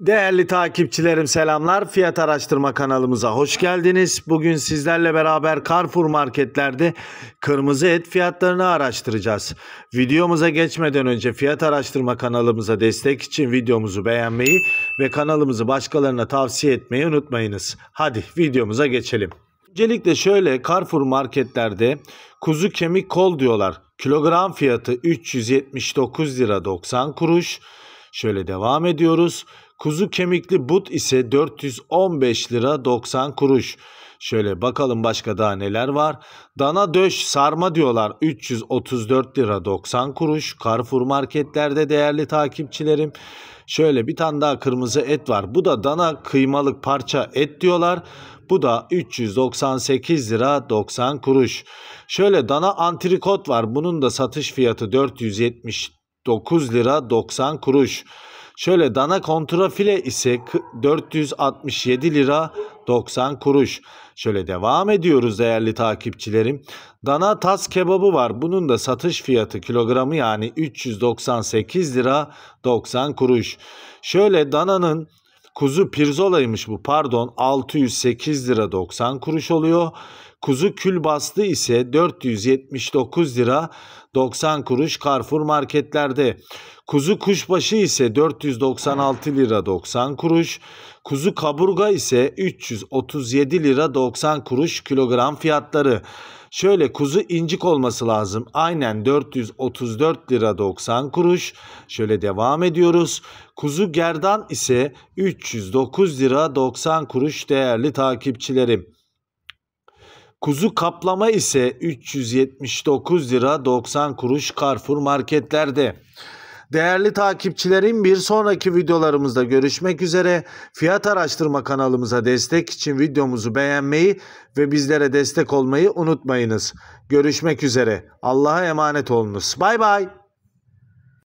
Değerli takipçilerim selamlar. Fiyat araştırma kanalımıza hoş geldiniz. Bugün sizlerle beraber Carrefour marketlerde kırmızı et fiyatlarını araştıracağız. Videomuza geçmeden önce fiyat araştırma kanalımıza destek için videomuzu beğenmeyi ve kanalımızı başkalarına tavsiye etmeyi unutmayınız. Hadi videomuza geçelim. Öncelikle şöyle Carrefour marketlerde kuzu kemik kol diyorlar. Kilogram fiyatı 379 lira 90 kuruş. Şöyle devam ediyoruz. Kuzu kemikli but ise 415 lira 90 kuruş. Şöyle bakalım başka daha neler var. Dana döş sarma diyorlar 334 lira 90 kuruş. Carrefour marketlerde değerli takipçilerim. Şöyle bir tane daha kırmızı et var. Bu da dana kıymalık parça et diyorlar. Bu da 398 lira 90 kuruş. Şöyle dana antrikot var. Bunun da satış fiyatı 470 9 lira 90 kuruş. Şöyle dana kontrafile ise 467 lira 90 kuruş. Şöyle devam ediyoruz değerli takipçilerim. Dana tas kebabı var. Bunun da satış fiyatı kilogramı yani 398 lira 90 kuruş. Şöyle dananın kuzu pirzolaymış bu pardon 608 lira 90 kuruş oluyor. Kuzu kül bastı ise 479 lira 90 kuruş Carrefour marketlerde. Kuzu kuşbaşı ise 496 lira 90 kuruş. Kuzu kaburga ise 337 lira 90 kuruş kilogram fiyatları. Şöyle kuzu incik olması lazım. Aynen 434 lira 90 kuruş. Şöyle devam ediyoruz. Kuzu gerdan ise 309 lira 90 kuruş değerli takipçilerim. Kuzu kaplama ise 379 lira 90 kuruş Carrefour marketlerde. Değerli takipçilerim bir sonraki videolarımızda görüşmek üzere. Fiyat araştırma kanalımıza destek için videomuzu beğenmeyi ve bizlere destek olmayı unutmayınız. Görüşmek üzere. Allah'a emanet olunuz. Bay bay.